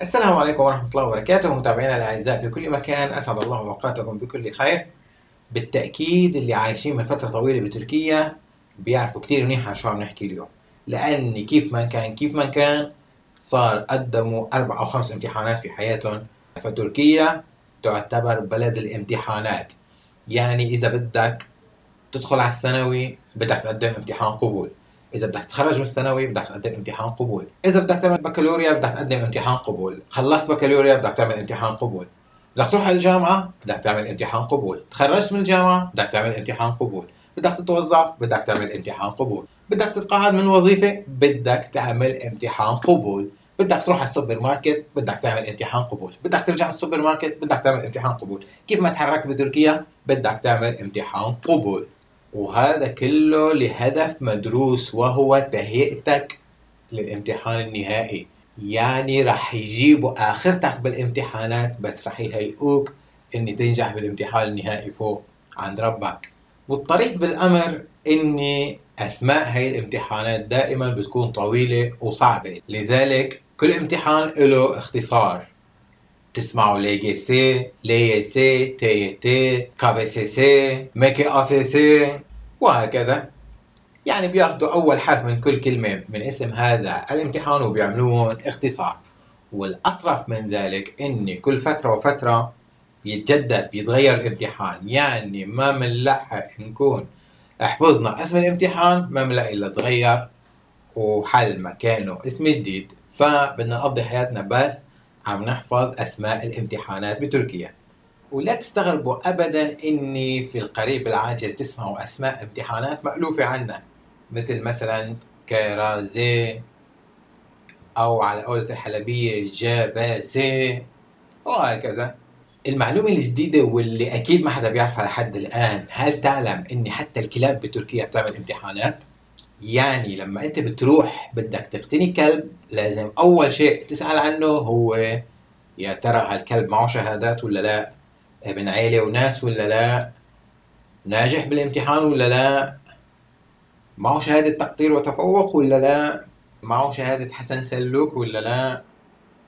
السلام عليكم ورحمة الله وبركاته متابعينا الأعزاء في كل مكان أسعد الله أوقاتكم بكل خير بالتأكيد اللي عايشين من فترة طويلة بتركيا بيعرفوا كتير منيح عن شو عم نحكي اليوم لأن كيف ما كان كيف ما كان صار قدموا أربع أو خمس امتحانات في حياتهم فتركيا تعتبر بلد الامتحانات يعني اذا بدك تدخل على الثانوي بدك تقدم امتحان قبول اذا بدك تتخرج من الثانوي بدك تقدم امتحان قبول اذا بدك تعمل بكالوريا بدك تقدم امتحان قبول خلصت بكالوريا بدك تعمل امتحان قبول بدك تروح على الجامعه بدك تعمل امتحان قبول تخرجت من الجامعه بدك تعمل امتحان قبول بدك تتوظف بدك تعمل امتحان قبول بدك تتقاعد من وظيفه بدك تعمل امتحان قبول بدك تروح على السوبر ماركت بدك تعمل امتحان قبول بدك ترجع من السوبر ماركت بدك تعمل امتحان قبول كيف ما تحركت بتركيا بدك تعمل امتحان قبول وهذا كله لهدف مدروس وهو تهيئتك للامتحان النهائي يعني رح يجيبوا اخرتك بالامتحانات بس رح يهيئوك اني تنجح بالامتحان النهائي فوق عند ربك والطريف بالامر اني اسماء هاي الامتحانات دائما بتكون طويله وصعبه لذلك كل امتحان له اختصار تسمعوا لي جي سي لي سي تي تي كابي سي سي ميكي اسي سي وهكذا يعني بياخدوا اول حرف من كل كلمة من اسم هذا الامتحان وبيعملون اختصار والاطرف من ذلك ان كل فترة وفترة بيتجدد بيتغير الامتحان يعني ما منلحق نكون حفظنا اسم الامتحان ما بنلاقي الا تغير وحل مكانه اسم جديد فبدنا نقضي حياتنا بس عم نحفظ اسماء الامتحانات بتركيا ولا تستغربوا ابدا اني في القريب العاجل تسمعوا اسماء امتحانات مألوفة عنا مثل مثلا كرازي او على قولة الحلبية جابازي وهكذا المعلومة الجديدة واللي أكيد ما حدا بيعرفها لحد الآن هل تعلم اني حتى الكلاب بتركيا بتعمل امتحانات؟ يعني لما انت بتروح بدك تقتني كلب لازم اول شيء تسأل عنه هو يا ترى هالكلب معه شهادات ولا لا ابن عيلة وناس ولا لا ناجح بالامتحان ولا لا معه شهادة تقدير وتفوق ولا لا معه شهادة حسن سلوك ولا لا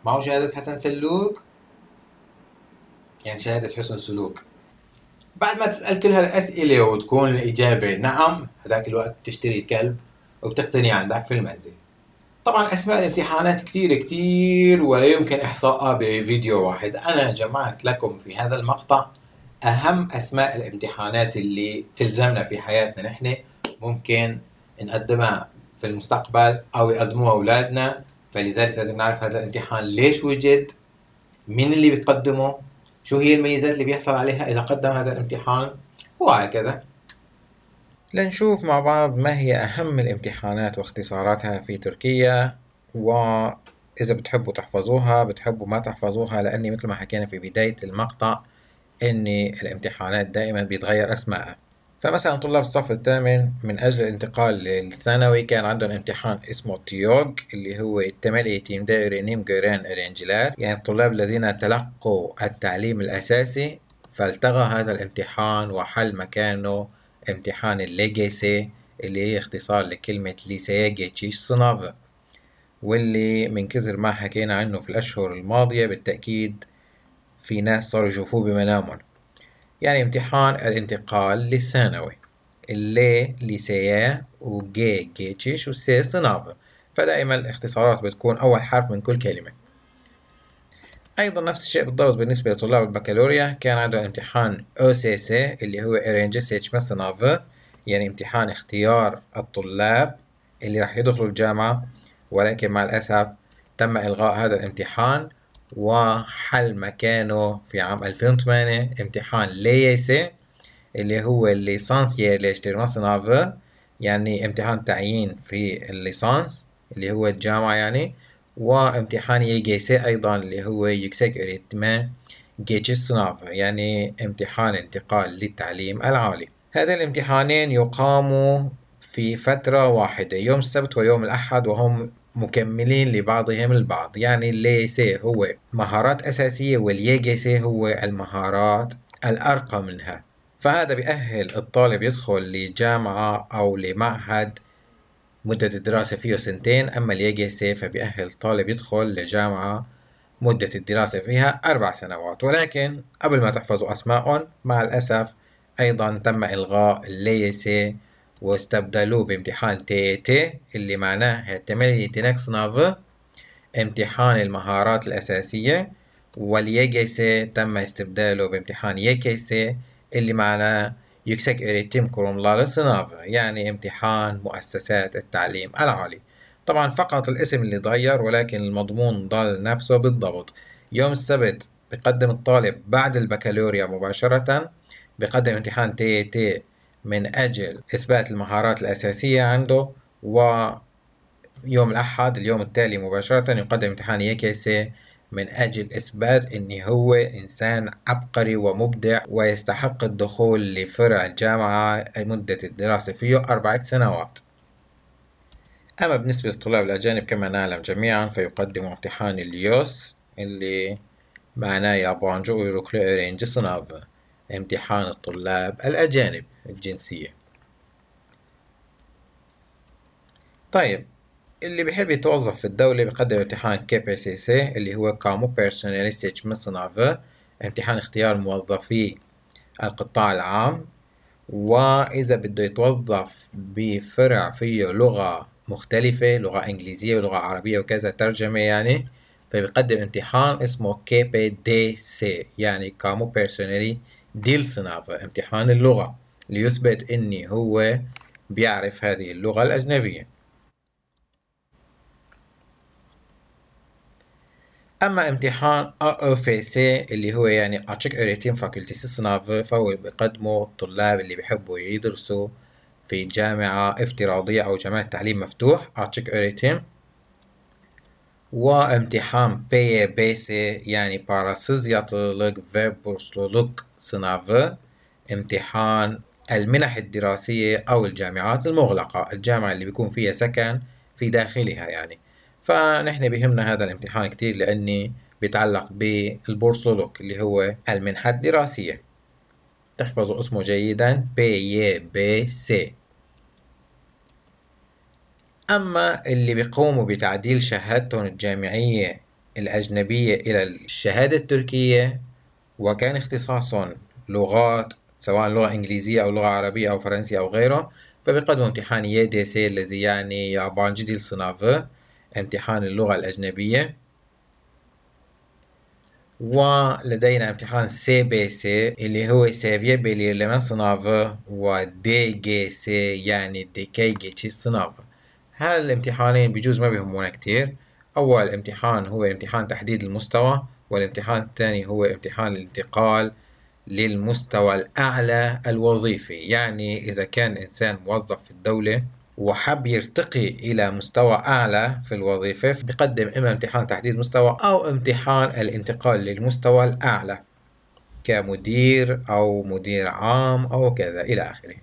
معه شهادة حسن سلوك يعني شهادة حسن سلوك بعد ما تسأل كل هالأسئلة وتكون الإجابة نعم هذاك الوقت بتشتري الكلب وبتقتني عندك في المنزل طبعا أسماء الامتحانات كتير كتير ولا يمكن إحصائها بفيديو واحد أنا جمعت لكم في هذا المقطع أهم أسماء الامتحانات اللي تلزمنا في حياتنا نحن ممكن نقدمها في المستقبل أو يقدموها أولادنا فلذلك لازم نعرف هذا الامتحان ليش وجد مين اللي بيقدمه شو هي الميزات اللي بيحصل عليها إذا قدم هذا الامتحان وهكذا لنشوف مع بعض ما هي أهم الامتحانات واختصاراتها في تركيا وإذا بتحبوا تحفظوها بتحبوا ما تحفظوها لأني مثل ما حكينا في بداية المقطع أن الامتحانات دائما بيتغير أسمائها فمثلا طلاب الصف الثامن من أجل الانتقال للثانوي كان عندهم امتحان اسمه تيوج اللي هو تيم دائري دائرينيم جيران الانجلال يعني الطلاب الذين تلقوا التعليم الأساسي فالتغى هذا الامتحان وحل مكانه امتحان الليجيسي اللي هي اختصار لكلمة تشيش صناف واللي من كثر ما حكينا عنه في الأشهر الماضية بالتأكيد في ناس صاروا يشوفوه بمنامهم يعني امتحان الانتقال للثانوي اللي جي وجي جيتشيش سي صنافة فدائما الاختصارات بتكون أول حرف من كل كلمة أيضا نفس الشيء بالضبط بالنسبة لطلاب البكالوريا كان عندهم امتحان أو سي سي اللي هو سي H صنافة يعني امتحان اختيار الطلاب اللي راح يدخلوا الجامعة ولكن مع الأسف تم إلغاء هذا الامتحان وحل مكانه في عام 2008 امتحان ليسي اللي هو الليسانسية لاشترماسنافة يعني امتحان تعيين في الليسانس اللي هو الجامعة يعني وامتحان يجيسي أيضا اللي هو يكسك أريتما جيتش الصنافة يعني امتحان انتقال للتعليم العالي هذا الامتحانين يقاموا في فترة واحدة يوم السبت ويوم الأحد وهم مكملين لبعضهم البعض يعني الليسي هو مهارات أساسية والييجيسي هو المهارات الأرقى منها فهذا بيأهل الطالب يدخل لجامعة أو لمعهد مدة الدراسة فيه سنتين أما الييجيسي فبيأهل الطالب يدخل لجامعة مدة الدراسة فيها أربع سنوات ولكن قبل ما تحفظوا أسمائهم مع الأسف أيضا تم إلغاء الليسي واستبدلوه بامتحان تي تي اللي معناه احتمالية ناكسنافا امتحان المهارات الأساسية سي تم استبداله بامتحان سي اللي معناه يكسك إريتيم كروم سنافا يعني امتحان مؤسسات التعليم العالي طبعا فقط الاسم اللي تغير ولكن المضمون ضل نفسه بالضبط يوم السبت بقدم الطالب بعد البكالوريا مباشرة بقدم امتحان تي تي من أجل إثبات المهارات الأساسية عنده و يوم الأحد اليوم التالي مباشرة يقدم امتحان ياكيسي من أجل إثبات أن هو إنسان عبقري ومبدع ويستحق الدخول لفرع الجامعة مدة الدراسة فيه أربعة سنوات أما بالنسبة للطلاب الأجانب كما نعلم جميعا فيقدموا امتحان اليوس اللي معناه يا يابانجو ويروكلو إرينجي سنافة امتحان الطلاب الأجانب الجنسية طيب اللي بيحب يتوظف في الدولة بيقدم امتحان KPCC اللي هو كامو Personality Mesnave امتحان اختيار موظفي القطاع العام وإذا بده يتوظف بفرع فيه لغة مختلفة لغة إنجليزية ولغة عربية وكذا ترجمة يعني فبيقدم امتحان اسمه KPDC يعني كامو بيرسونالي ديل الصنافة امتحان اللغة ليثبت أني هو بيعرف هذه اللغة الأجنبية أما امتحان سي e اللي هو يعني أتشك أوريتين فاكولتيسي صنافة فهو بيقدمه الطلاب اللي بيحبوا يدرسوا في جامعة افتراضية أو جامعة تعليم مفتوح اتشيك أوريتين ve PYBS yani parasız yatırılık ve bursluluk sınavı امتحان المنح الدراسية أو الجامعات المغلقة الجامعة اللي بيكون فيها سكن في داخلها يعني فنحن بهمنا هذا الامتحان كتير لأني بيتعلق بالبورسولوك اللي هو المنحة الدراسية تحفظوا اسمه جيدا بي سي أما اللي بيقوموا بتعديل شهادتهم الجامعية الأجنبية إلى الشهادة التركية وكان اختصاصهم لغات سواء لغة إنجليزية أو لغة عربية أو فرنسية أو غيره فبيقدموا امتحان سي الذي يعني يابان جدي الصنافة امتحان اللغة الأجنبية ولدينا امتحان سي بي سي اللي هو سيفيه بليرلeme لما و دي جي سي يعني دي كي جي صنافة هالامتحانين بجوز ما بيهمونا كتير أول امتحان هو امتحان تحديد المستوى والامتحان الثاني هو امتحان الانتقال للمستوى الأعلى الوظيفي يعني إذا كان إنسان موظف في الدولة وحب يرتقي إلى مستوى أعلى في الوظيفة بقدم إما امتحان تحديد مستوى أو امتحان الانتقال للمستوى الأعلى كمدير أو مدير عام أو كذا إلى آخره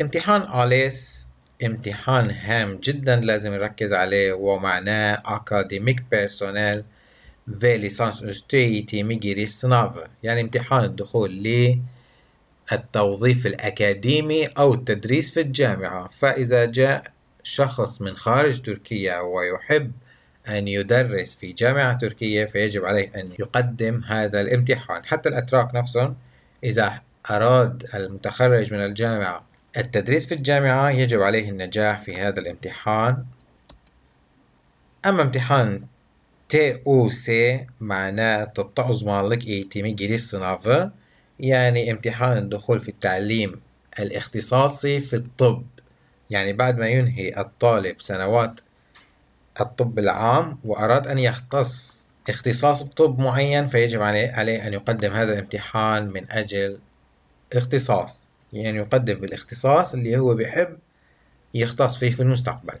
امتحان آليس امتحان هام جدا لازم نركز عليه ومعناه أكاديميك بيرسونيل في ليسانس استيتي ميجيري سنافا يعني امتحان الدخول للتوظيف الأكاديمي أو التدريس في الجامعة فإذا جاء شخص من خارج تركيا ويحب أن يدرس في جامعة تركية فيجب عليه أن يقدم هذا الامتحان حتى الأتراك نفسهم إذا أراد المتخرج من الجامعة التدريس في الجامعة يجب عليه النجاح في هذا الامتحان أما امtihan TOC معناه tıpta uzmanlık eğitimi giriş الصنافة يعني امتحان الدخول في التعليم الاختصاصي في الطب يعني بعد ما ينهي الطالب سنوات الطب العام وأراد أن يختص اختصاص بطب معين فيجب عليه, عليه أن يقدم هذا الامتحان من أجل اختصاص يعني يقدم بالاختصاص اللي هو بيحب يختص فيه في المستقبل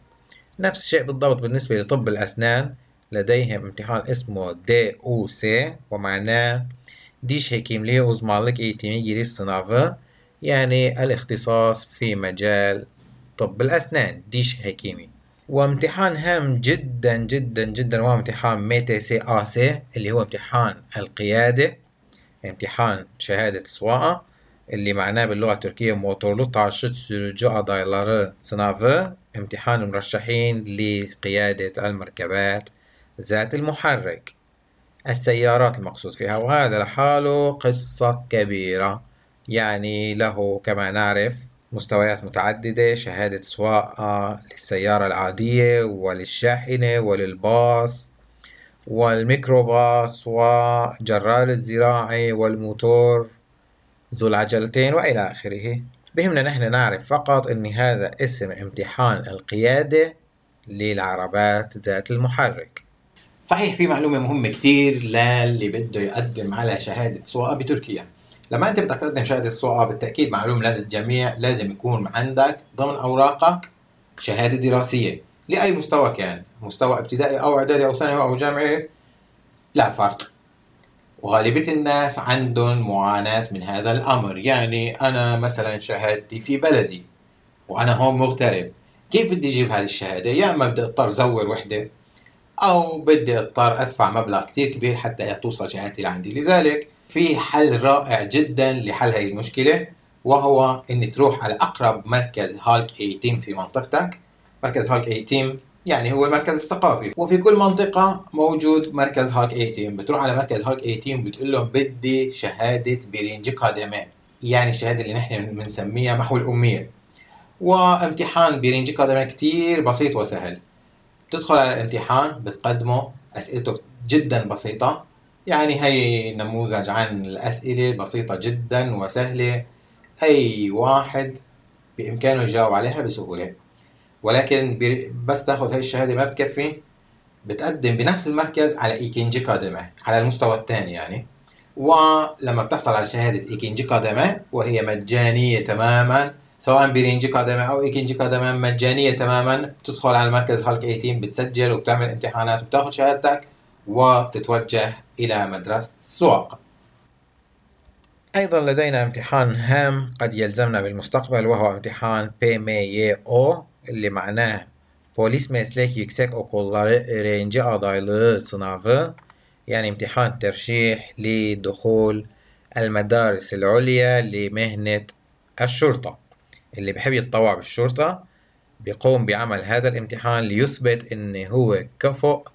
نفس الشيء بالضبط بالنسبة لطب الأسنان لديهم امتحان اسمه دي او سي ومعناه ديش hekimliği uzmanlık eğitimi giriş sınavı يعني الاختصاص في مجال طب الأسنان ديش هكيمي وامتحان هام جدا جدا جدا وهو امتحان ميتا سي آسي اللي هو امتحان القيادة امتحان شهادة سواقة اللي معناه باللغة التركية موتورلوتا سرجو أدايلارı صنافة امتحان المرشحين لقيادة المركبات ذات المحرك السيارات المقصود فيها وهذا لحاله قصة كبيرة يعني له كما نعرف مستويات متعددة شهادة سواقة للسيارة العادية وللشاحنة وللباص والميكروباص وجرار الزراعي والموتور ذو العجلتين وإلى آخره بهمنا نحن نعرف فقط أن هذا اسم امتحان القيادة للعربات ذات المحرك صحيح في معلومة مهمة كتير للي بده يقدم على شهادة سواقة بتركيا لما أنت بدك تقدم شهادة سواقة بالتأكيد معلوم للجميع لازم يكون عندك ضمن أوراقك شهادة دراسية لأي مستوى كان مستوى ابتدائي أو إعدادي أو ثانوي أو جامعي لا فرق وغالبية الناس عندهم معاناة من هذا الأمر يعني أنا مثلا شهادتي في بلدي وأنا هون مغترب كيف بدي أجيب هذه الشهادة يا أما بدي أضطر زور وحدة أو بدي أضطر أدفع مبلغ كتير كبير حتى توصل شهادتي لعندي لذلك في حل رائع جدا لحل هذه المشكلة وهو أن تروح على أقرب مركز هالك تيم في منطقتك مركز هالك تيم يعني هو المركز الثقافي وفي كل منطقة موجود مركز هاك 18 بتروح على مركز هاك 18 بتقول لهم بدي شهادة برينج قادمة يعني الشهادة اللي نحن بنسميها محو الأمية وامتحان برينج قادمة كتير بسيط وسهل بتدخل على الامتحان بتقدمه أسئلته جدا بسيطة يعني هي نموذج عن الأسئلة بسيطة جدا وسهلة أي واحد بإمكانه يجاوب عليها بسهولة ولكن بس تاخد هاي الشهاده ما بتكفي بتقدم بنفس المركز على ايكينجي قادمه على المستوى الثاني يعني ولما بتحصل على شهاده ايكينجي قادمه وهي مجانيه تماما سواء برينجي قادمه او ايكينجي قادمه مجانيه تماما بتدخل على المركز هالك 18 بتسجل وبتعمل امتحانات وبتاخذ شهادتك وبتتوجه الى مدرسه السواقه أيضا لدينا امتحان هام قد يلزمنا بالمستقبل وهو امتحان او اللي معناها polis meslek yüksek okulları öğrenci adaylığı sınavı يعني امتحان ترشيح لدخول المدارس العليا لمهنة الشرطة اللي بحب يتطوع بالشرطة بيقوم بعمل هذا الامتحان ليثبت أن هو كفؤ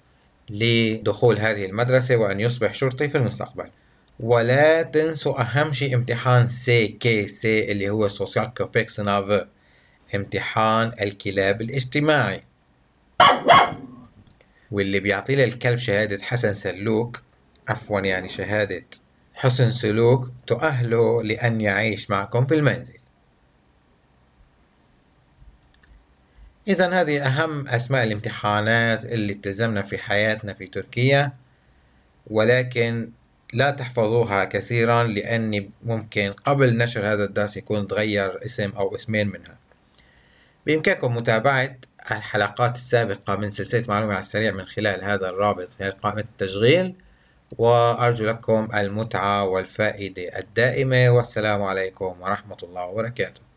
لدخول هذه المدرسة وأن يصبح شرطي في المستقبل ولا تنسوا أهم شيء امتحان سي كي سي اللي هو سوسيال كوبيك سنافر امتحان الكلاب الاجتماعي واللي بيعطي للكلب شهادة حسن سلوك عفوا يعني شهادة حسن سلوك تؤهله لأن يعيش معكم في المنزل إذا هذه أهم أسماء الامتحانات اللي التزمنا في حياتنا في تركيا ولكن لا تحفظوها كثيرا لأني ممكن قبل نشر هذا الدرس يكون تغير اسم أو اسمين منها بإمكانكم متابعة الحلقات السابقة من سلسلة معلومة على السريع من خلال هذا الرابط في قائمة التشغيل وأرجو لكم المتعة والفائدة الدائمة والسلام عليكم ورحمة الله وبركاته